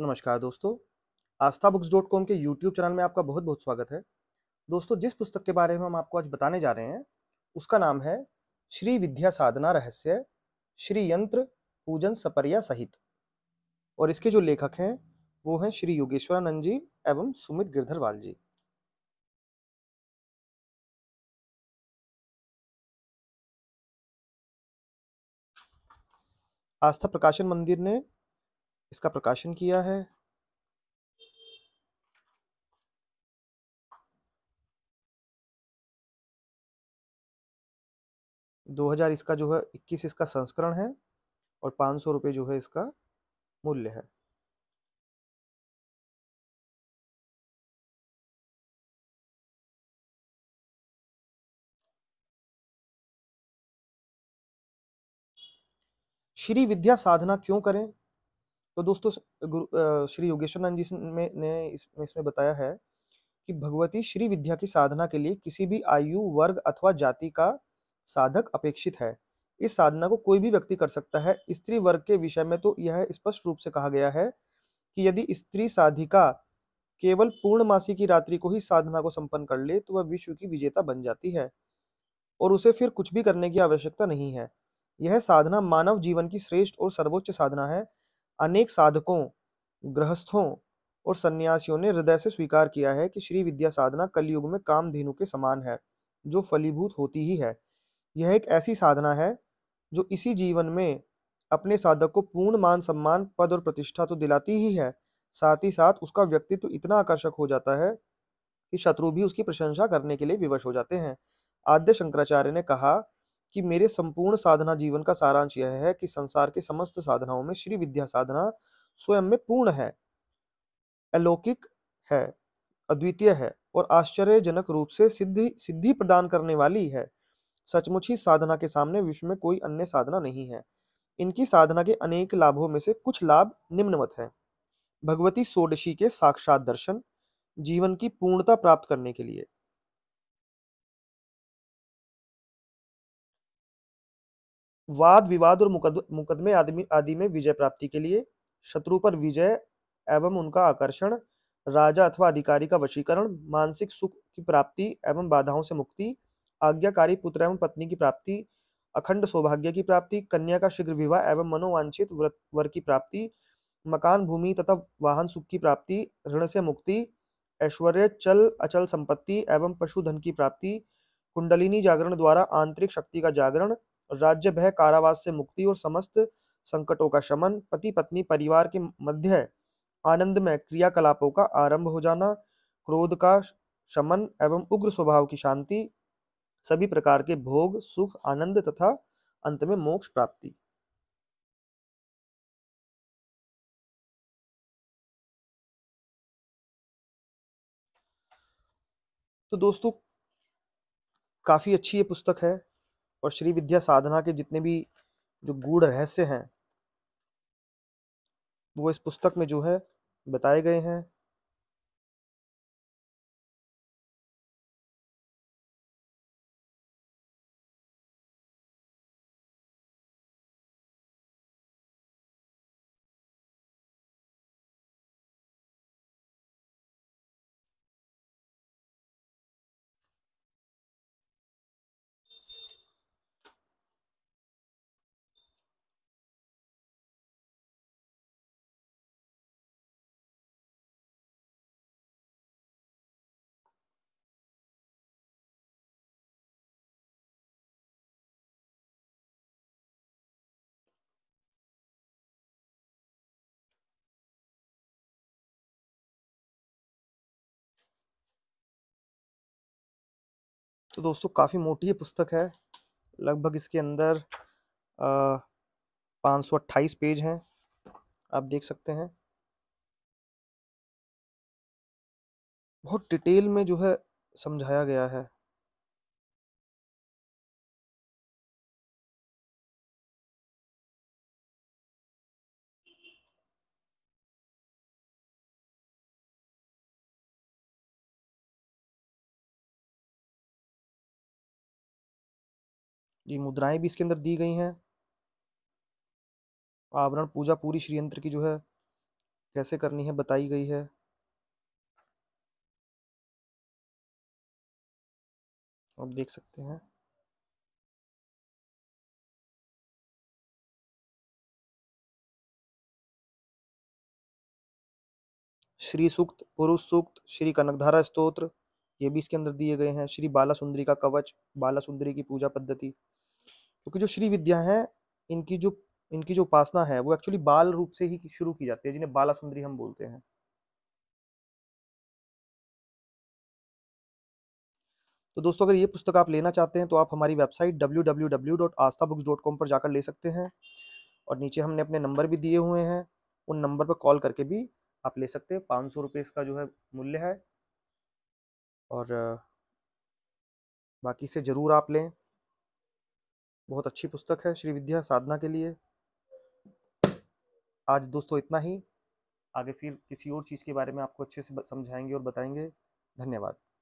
नमस्कार दोस्तों Aastha books dot com के यूट्यूब चैनल में आपका बहुत बहुत स्वागत है दोस्तों जिस पुस्तक के बारे में हम आपको आज बताने जा रहे हैं उसका नाम है श्री विद्या साधना रहस्य श्री यंत्र पूजन सपरिया सहित और इसके जो लेखक हैं वो हैं श्री योगेश्वरानंद जी एवं सुमित गिरधरवाल जी आस्था प्रकाशन मंदिर ने इसका प्रकाशन किया है दो हजार इसका जो है इक्कीस इसका संस्करण है और पांच सौ रुपये जो है इसका मूल्य है श्री विद्या साधना क्यों करें तो दोस्तों गुरु श्री योगेश्वरनाथ जी ने, ने इसमें इसमें बताया है कि भगवती श्री विद्या की साधना के लिए किसी भी आयु वर्ग अथवा जाति का साधक अपेक्षित है इस साधना को कोई भी व्यक्ति कर सकता है स्त्री वर्ग के विषय में तो यह स्पष्ट रूप से कहा गया है कि यदि स्त्री साधिका केवल पूर्णमासी की रात्रि को ही साधना को संपन्न कर ले तो वह विश्व की विजेता बन जाती है और उसे फिर कुछ भी करने की आवश्यकता नहीं है यह साधना मानव जीवन की श्रेष्ठ और सर्वोच्च साधना है अनेक साधकों गृहस्थों और सन्यासियों ने हृदय से स्वीकार किया है कि श्री विद्या साधना कलयुग में कामधेनु के समान है जो फलीभूत होती ही है यह एक ऐसी साधना है जो इसी जीवन में अपने साधक को पूर्ण मान सम्मान पद और प्रतिष्ठा तो दिलाती ही है साथ ही साथ उसका व्यक्तित्व तो इतना आकर्षक हो जाता है कि शत्रु भी उसकी प्रशंसा करने के लिए विवश हो जाते हैं आद्य शंकराचार्य ने कहा कि मेरे संपूर्ण साधना जीवन का सारांश यह है कि संसार के समस्त साधनाओं में श्री विद्या साधना स्वयं में पूर्ण है अलौकिक है अद्वितीय है और आश्चर्यजनक रूप से सिद्धि सिद्धि प्रदान करने वाली है सचमुच ही साधना के सामने विश्व में कोई अन्य साधना नहीं है इनकी साधना के अनेक लाभों में से कुछ लाभ निम्नमत है भगवती षोडशी के साक्षात दर्शन जीवन की पूर्णता प्राप्त करने के लिए वाद विवाद और मुकदमे आदि में विजय प्राप्ति के लिए शत्रु पर विजय एवं उनका आकर्षण राजा अथवा अधिकारी का वशीकरण मानसिक सुख की प्राप्ति एवं बाधाओं से मुक्ति आज्ञाकारी पुत्र एवं पत्नी की प्राप्ति अखंड सौभाग्य की प्राप्ति कन्या का शीघ्र विवाह एवं मनोवांछित वर की प्राप्ति मकान भूमि तथा वाहन सुख की प्राप्ति ऋण से मुक्ति ऐश्वर्य चल अचल संपत्ति एवं पशुधन की प्राप्ति कुंडलिनी जागरण द्वारा आंतरिक शक्ति का जागरण राज्य भय कारावास से मुक्ति और समस्त संकटों का शमन पति पत्नी परिवार के मध्य आनंद में क्रियाकलापों का आरंभ हो जाना क्रोध का शमन एवं उग्र स्वभाव की शांति सभी प्रकार के भोग सुख आनंद तथा अंत में मोक्ष प्राप्ति तो दोस्तों काफ़ी अच्छी ये पुस्तक है और श्री विद्या साधना के जितने भी जो गूढ़ रहस्य हैं वो इस पुस्तक में जो है बताए गए हैं तो दोस्तों काफ़ी मोटी ये पुस्तक है लगभग इसके अंदर पाँच सौ अट्ठाईस पेज हैं आप देख सकते हैं बहुत डिटेल में जो है समझाया गया है जी मुद्राएं भी इसके अंदर दी गई हैं आवरण पूजा पूरी श्रीयंत्र की जो है कैसे करनी है बताई गई है आप देख सकते हैं श्री सूक्त पुरुष सूक्त श्री कनकधारा स्त्रोत्र ये भी इसके अंदर दिए गए हैं श्री बाला सुंदरी का कवच बाला सुंदरी की पूजा पद्धति क्योंकि जो श्री विद्या है इनकी जो इनकी जो उपासना है वो एक्चुअली बाल रूप से ही शुरू की जाती है जिन्हें बाला सुंदरी हम बोलते हैं तो दोस्तों अगर ये पुस्तक आप लेना चाहते हैं तो आप हमारी वेबसाइट डब्ल्यू पर जाकर ले सकते हैं और नीचे हमने अपने नंबर भी दिए हुए हैं उन नंबर पर कॉल करके भी आप ले सकते हैं पाँच सौ इसका जो है मूल्य है और बाकी से ज़रूर आप लें बहुत अच्छी पुस्तक है श्री विद्या साधना के लिए आज दोस्तों इतना ही आगे फिर किसी और चीज़ के बारे में आपको अच्छे से समझाएंगे और बताएंगे धन्यवाद